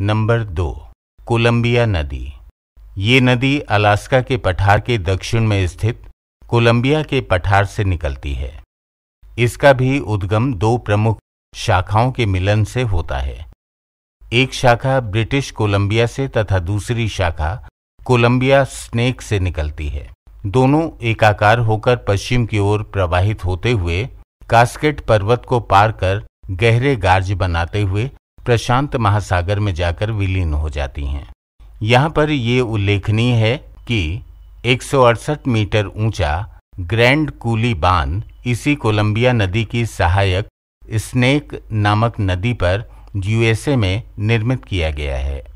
number दो Colombia नदी ये नदी अलास्का के पठार के दक्षिण में स्थित कोलंबिया के पठार से निकलती है इसका भी उद्गम दो प्रमुख शाखाओं के मिलन से होता है एक शाखा ब्रिटिश कोलंबिया से तथा दूसरी शाखा कोलंबिया स्नेक से निकलती है दोनों एकाकार होकर पश्चिम की ओर प्रवाहित होते हुए कास्केट पर्वत को पार कर गहरे गार्ज बनाते हुए प्रशांत महासागर में जाकर विलीन हो जाती हैं यहाँ पर ये उल्लेखनीय है कि एक मीटर ऊंचा ग्रैंड कूली बांध इसी कोलंबिया नदी की सहायक स्नेक नामक नदी पर यूएसए में निर्मित किया गया है